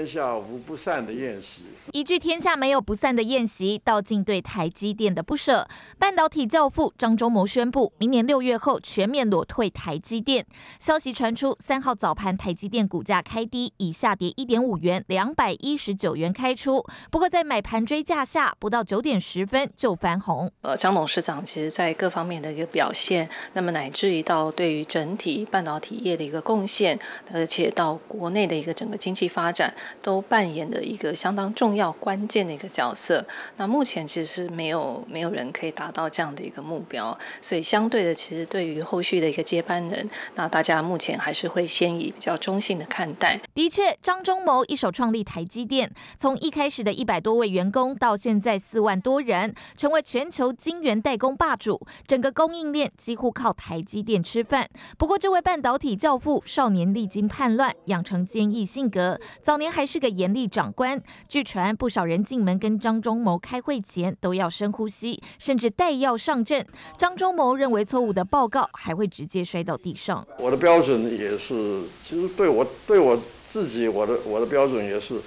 天下无不散的宴席，一句“天下没有不散的宴席”道尽对台积电的不舍。半导体教父张忠谋宣布，明年六月后全面裸退台积电。消息传出，三号早盘台积电股价开低，以下跌一点五元，两百一十九元开出。不过在买盘追价下，不到九点十分就翻红。呃，张董事长其实在各方面的一个表现，那么乃至于到对于整体半导体业的一个贡献，而且到国内的一个整个经济发展。都扮演了一个相当重要、关键的一个角色。那目前其实是没有没有人可以达到这样的一个目标，所以相对的，其实对于后续的一个接班人，那大家目前还是会先以比较中性的看待。的确，张忠谋一手创立台积电，从一开始的一百多位员工，到现在四万多人，成为全球晶圆代工霸主，整个供应链几乎靠台积电吃饭。不过，这位半导体教父少年历经叛乱，养成坚毅性格，早年还。还是个严厉长官。据传，不少人进门跟张忠谋开会前都要深呼吸，甚至带药上阵。张忠谋认为错误的报告还会直接摔到地上。我的标准也是，其实对我对我自己，我的我的标准也是。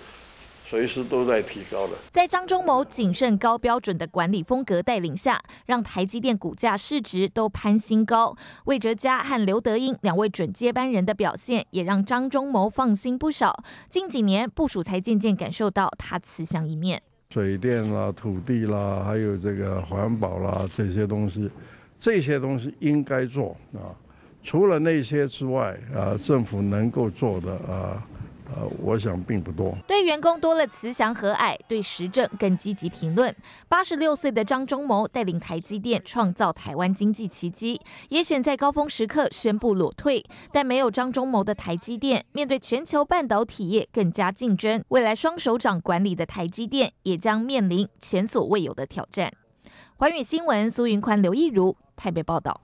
随时都在提高的。在张忠谋谨慎高标准的管理风格带领下，让台积电股价、市值都攀新高。魏哲嘉和刘德英两位准接班人的表现，也让张忠谋放心不少。近几年，部署才渐渐感受到他慈祥一面。水电啦，土地啦，还有这个环保啦，这些东西，这些东西应该做啊。除了那些之外啊，政府能够做的啊。呃，我想并不多。对员工多了慈祥和蔼，对时政更积极评论。八十六岁的张忠谋带领台积电创造台湾经济奇迹，也选在高峰时刻宣布裸退。但没有张忠谋的台积电，面对全球半导体业更加竞争，未来双手掌管理的台积电也将面临前所未有的挑战。环宇新闻，苏云宽、刘亦如台北报道。